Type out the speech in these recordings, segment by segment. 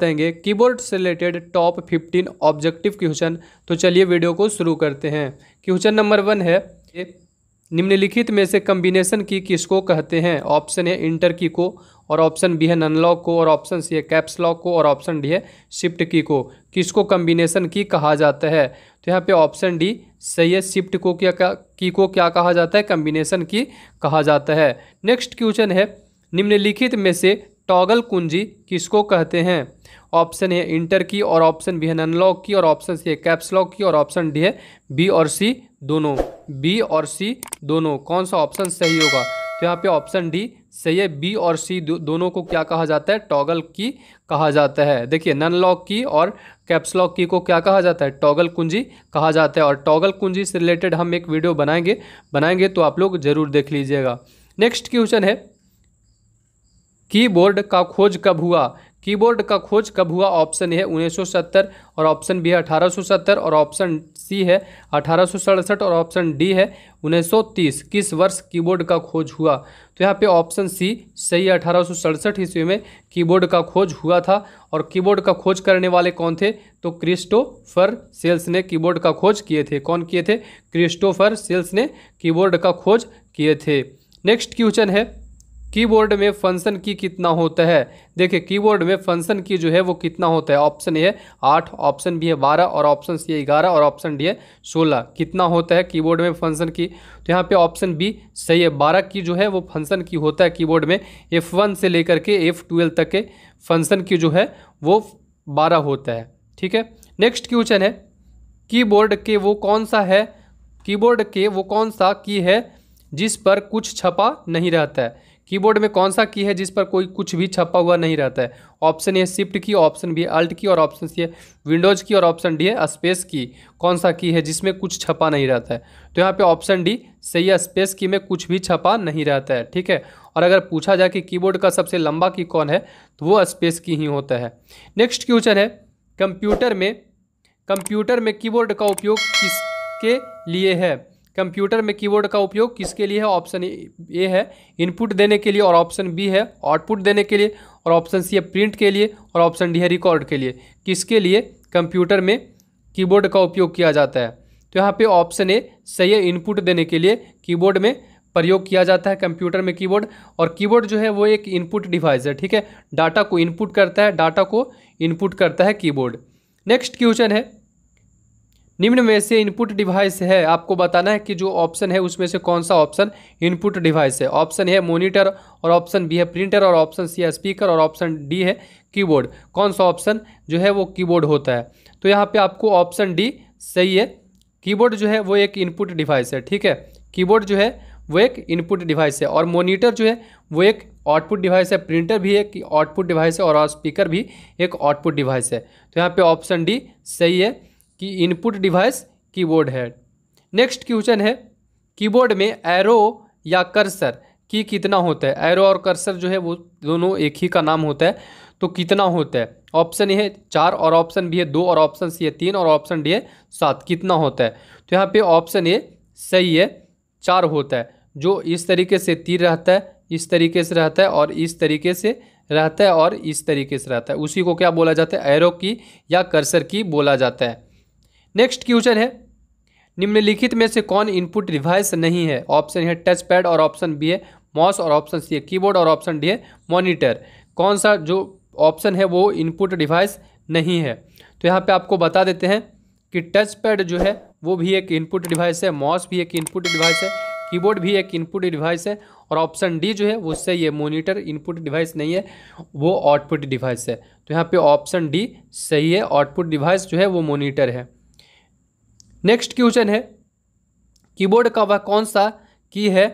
बताएंगे कीबोर्ड से related top fifteen objective question तो चलिए वीडियो को शुरू करते हैं क्वेश्चन नंबर वन है निम्नलिखित में से कम्बिनेशन की किसको कहते हैं ऑप्शन है इंटर की को और ऑप्शन बी है अनलॉक को और ऑप्शन सी है कैप्स लॉक को और ऑप्शन डी है शिफ्ट की को किसको कम्बिनेशन की कहा जाता है तो यहाँ पे ऑप्शन डी सही है शिफ्ट को क्या की को क्या कहा जाता है कम्बिनेशन की कहा जाता है नेक्स्ट क्वेश्चन है निम्नलिखित में से टॉगल कुंजी किसको कहते हैं ऑप्शन है इंटर की और ऑप्शन बी है अनलॉक की और ऑप्शन सी है कैप्स लॉक की और ऑप्शन डी है बी और सी दोनों बी और सी दोनों कौन सा ऑप्शन सही होगा तो यहाँ पे ऑप्शन डी सही है बी और सी दो, दोनों को क्या कहा जाता है टॉगल की कहा जाता है देखिए नन लॉक की और कैप्स लॉक की को क्या कहा जाता है टॉगल कुंजी कहा जाता है और टॉगल कुंजी से रिलेटेड हम एक वीडियो बनाएंगे बनाएंगे तो आप लोग ज़रूर देख लीजिएगा नेक्स्ट क्वेश्चन है कीबोर्ड का खोज कब हुआ कीबोर्ड का खोज कब हुआ ऑप्शन ए है 1970 और ऑप्शन बी है 1870 और ऑप्शन सी है अठारह और ऑप्शन डी है 1930 किस वर्ष कीबोर्ड का खोज हुआ तो यहाँ पे ऑप्शन सी सही सौ अठारह ईस्वी में कीबोर्ड का खोज हुआ था और कीबोर्ड का खोज करने वाले कौन थे तो क्रिस्टोफर सेल्स ने कीबोर्ड का खोज किए थे कौन किए थे क्रिस्टोफर सेल्स ने कीबोर्ड का खोज किए थे नेक्स्ट क्वेश्चन है कीबोर्ड में फंक्शन की कितना होता है देखिए कीबोर्ड में फंक्शन की जो है वो कितना होता है ऑप्शन ए है आठ ऑप्शन बी है बारह और ऑप्शन सी है ग्यारह और ऑप्शन डी है सोलह कितना होता है कीबोर्ड में फंक्शन की तो यहाँ पे ऑप्शन बी सही है बारह की जो है वो फंक्शन की होता है कीबोर्ड में एफ़ वन से लेकर के एफ़ ट्वेल्व तक के फंक्शन की जो है वो बारह होता है ठीक है नेक्स्ट क्वेश्चन है कीबोर्ड के वो कौन सा है कीबोर्ड के वो कौन सा की है जिस पर कुछ छपा नहीं रहता है कीबोर्ड में कौन सा की है जिस पर कोई कुछ भी छपा हुआ नहीं रहता है option A shift key option B alt key और ऑप्शन सी है विंडोज़ की और ऑप्शन डी है स्पेस की कौन सा की है जिसमें कुछ छपा नहीं रहता है तो यहाँ पे ऑप्शन डी सही है स्पेस की में कुछ भी छपा नहीं रहता है ठीक है और अगर पूछा जाए कि कीबोर्ड का सबसे लंबा की कौन है तो वो स्पेस की ही होता है नेक्स्ट क्वेश्चन है कंप्यूटर में कंप्यूटर में कीबोर्ड का उपयोग किसके लिए है कंप्यूटर में कीबोर्ड का उपयोग किसके लिए है ऑप्शन ए है इनपुट देने के लिए और ऑप्शन बी है आउटपुट देने के लिए और ऑप्शन सी है प्रिंट के लिए और ऑप्शन डी है रिकॉर्ड के लिए किसके लिए कंप्यूटर में कीबोर्ड का उपयोग किया जाता है तो यहाँ पे ऑप्शन ए सही है इनपुट देने के लिए कीबोर्ड में प्रयोग किया जाता है कंप्यूटर में कीबोर्ड और कीबोर्ड जो है वो एक इनपुट डिवाइस है ठीक है डाटा को इनपुट करता है डाटा को इनपुट करता है कीबोर्ड नेक्स्ट क्वेश्चन है निम्न में से इनपुट डिवाइस है आपको बताना है कि जो ऑप्शन है उसमें से कौन सा ऑप्शन इनपुट डिवाइस है ऑप्शन है मोनिटर और ऑप्शन बी है प्रिंटर और ऑप्शन सी है स्पीकर और ऑप्शन डी है कीबोर्ड कौन सा ऑप्शन जो है वो कीबोर्ड होता है तो यहाँ पे आपको ऑप्शन डी सही है कीबोर्ड जो है वो एक इनपुट डिवाइस है ठीक है कीबोर्ड जो है वो एक इनपुट डिवाइस है और मोनीटर जो है वो एक आउटपुट डिवाइस है प्रिंटर भी एक आउटपुट डिवाइस है और स्पीकर भी एक आउटपुट डिवाइस है तो यहाँ पर ऑप्शन डी सही है कि इनपुट डिवाइस कीबोर्ड है नेक्स्ट क्वेश्चन है कीबोर्ड में एरो या कर्सर की कितना होता है एरो और कर्सर जो है वो दोनों एक ही का नाम होता है तो कितना होता है ऑप्शन ए है चार और ऑप्शन बी है दो और ऑप्शन सी है तीन और ऑप्शन डी है सात कितना होता है तो यहाँ पे ऑप्शन ए सही है चार होता है जो इस तरीके से तीर रहता है इस तरीके से रहता है और इस तरीके से रहता है और इस तरीके से रहता है उसी को क्या बोला जाता है एरो की या कर्सर की बोला जाता है नेक्स्ट क्वेश्चन है निम्नलिखित में से कौन इनपुट डिवाइस नहीं है ऑप्शन है टच पैड और ऑप्शन बी है मॉस और ऑप्शन सी है कीबोर्ड और ऑप्शन डी है मॉनिटर कौन सा जो ऑप्शन है वो इनपुट डिवाइस नहीं है तो यहाँ पे आपको बता देते हैं कि टच पैड जो है वो भी एक इनपुट डिवाइस है मॉस भी एक इनपुट डिवाइस है कीबोर्ड भी एक इनपुट डिवाइस है और ऑप्शन डी जो है उससे ये मोनीटर इनपुट डिवाइस नहीं है वो आउटपुट डिवाइस है तो यहाँ पे ऑप्शन डी सही है आउटपुट डिवाइस जो है वो मोनीटर है नेक्स्ट क्वेश्चन है कीबोर्ड का वह कौन सा की है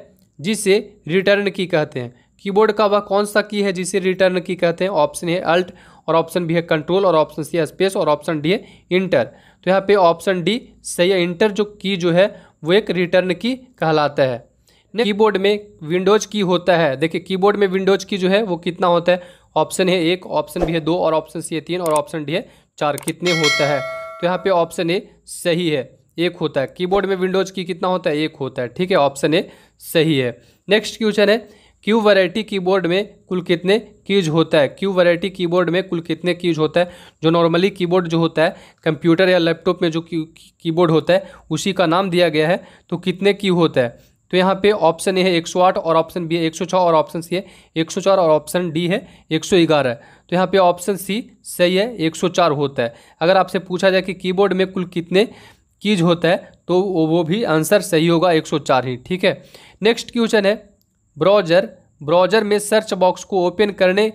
जिसे रिटर्न की कहते हैं कीबोर्ड का वह कौन सा की है जिसे रिटर्न की कहते हैं ऑप्शन है अल्ट और ऑप्शन बी है कंट्रोल और ऑप्शन सी है स्पेस और ऑप्शन डी है इंटर तो यहाँ पे ऑप्शन डी सही है इंटर जो की जो है वो एक रिटर्न की कहलाता है कीबोर्ड में विंडोज की होता है देखिए कीबोर्ड में विंडोज की जो है वो कितना होता है ऑप्शन है एक ऑप्शन भी है दो और ऑप्शन सी है तीन और ऑप्शन डी है चार कितने होता है तो यहाँ पे ऑप्शन ए सही है एक होता है कीबोर्ड में विंडोज की कितना होता है एक होता है ठीक है ऑप्शन ए सही है नेक्स्ट क्वेश्चन है क्यू वैरायटी कीबोर्ड में कुल कितने कीज होता है क्यू वैरायटी कीबोर्ड में कुल कितने कीज होता है जो नॉर्मली कीबोर्ड जो होता है कंप्यूटर या लैपटॉप में जो कीबोर्ड होता है उसी का नाम दिया गया है तो कितने की होता है तो यहाँ पे ऑप्शन ए है 108 और ऑप्शन बी है 106 और ऑप्शन सी है 104 और ऑप्शन डी है 111 तो यहाँ पे ऑप्शन सी सही है 104 होता है अगर आपसे पूछा जाए कि कीबोर्ड में कुल कितने कीज होता है तो वो भी आंसर सही होगा 104 ही ठीक है नेक्स्ट क्वेश्चन है ब्राउजर ब्राउजर में सर्च बॉक्स को ओपन करने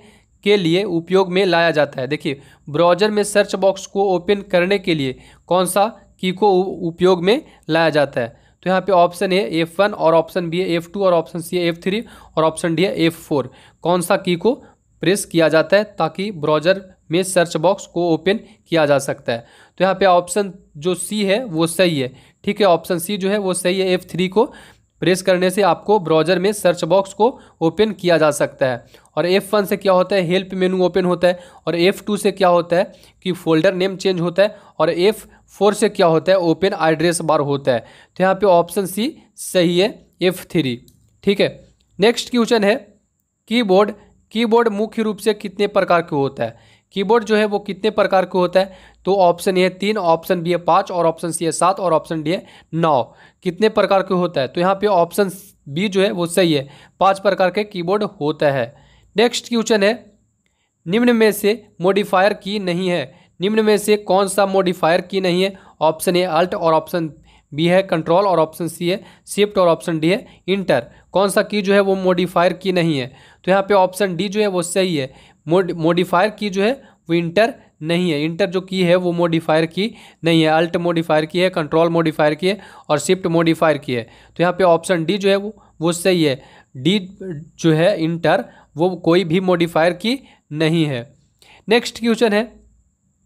के लिए उपयोग में लाया जाता है देखिए ब्राउजर में सर्च बॉक्स को ओपन करने के लिए कौन सा की को उपयोग में लाया जाता है तो यहाँ पे ऑप्शन ए एफ वन और ऑप्शन बी है एफ टू और ऑप्शन सी है एफ थ्री और ऑप्शन डी है एफ फोर कौन सा की को प्रेस किया जाता है ताकि ब्राउजर में सर्च बॉक्स को ओपन किया जा सकता है तो यहाँ पे ऑप्शन जो सी है वो सही है ठीक है ऑप्शन सी जो है वो सही है एफ थ्री को प्रेस करने से आपको ब्राउजर में सर्च बॉक्स को ओपन किया जा सकता है और एफ़ वन से क्या होता है हेल्प मेनू ओपन होता है और एफ़ टू से क्या होता है कि फोल्डर नेम चेंज होता है और एफ़ फोर से क्या होता है ओपन एड्रेस बार होता है तो यहाँ पे ऑप्शन सी सही है एफ़ थ्री ठीक है नेक्स्ट क्वेश्चन है कीबोर्ड कीबोर्ड मुख्य रूप से कितने प्रकार के होता है कीबोर्ड जो है वो कितने प्रकार के होता है तो ऑप्शन ए तीन ऑप्शन बी है पाँच और ऑप्शन सी है सात और ऑप्शन डी है नौ कितने प्रकार के होता है तो यहाँ पे ऑप्शन बी जो है वो सही है पांच प्रकार के कीबोर्ड होता है नेक्स्ट क्वेश्चन है निम्न में से मॉडिफायर की नहीं है निम्न में से कौन सा मॉडिफायर की नहीं है ऑप्शन ए अल्ट और ऑप्शन बी है कंट्रोल और ऑप्शन सी है शिफ्ट और ऑप्शन डी है इंटर कौन सा की जो है वो मॉडिफायर की नहीं है तो यहाँ पे ऑप्शन डी जो है वो सही है मोडिफायर की जो है वो इंटर नहीं है इंटर जो की है वो मोडिफायर की नहीं है अल्ट मोडिफायर की है कंट्रोल मोडिफायर की है और शिफ्ट मोडिफायर की है तो यहाँ पे ऑप्शन डी जो है वो वो सही है डी जो है इंटर वो कोई भी मोडिफायर की नहीं है नेक्स्ट क्वेश्चन है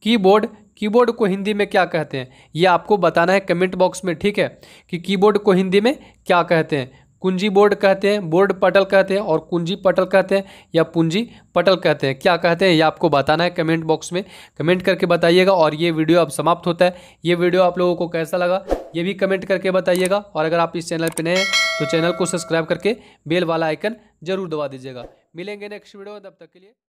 कीबोर्ड कीबोर्ड को हिंदी में क्या कहते हैं ये आपको बताना है कमेंट बॉक्स में ठीक है कि कीबोर्ड को हिंदी में क्या कहते हैं कुंजी बोर्ड कहते हैं बोर्ड पटल कहते हैं और कुंजी पटल कहते हैं या पूंजी पटल कहते हैं क्या कहते हैं ये आपको बताना है कमेंट बॉक्स में कमेंट करके बताइएगा और ये वीडियो अब समाप्त होता है ये वीडियो आप लोगों को कैसा लगा ये भी कमेंट करके बताइएगा और अगर आप इस चैनल पर नए हैं तो चैनल को सब्सक्राइब करके बेल वाला आइकन जरूर दबा दीजिएगा मिलेंगे नेक्स्ट वीडियो में तब तक के लिए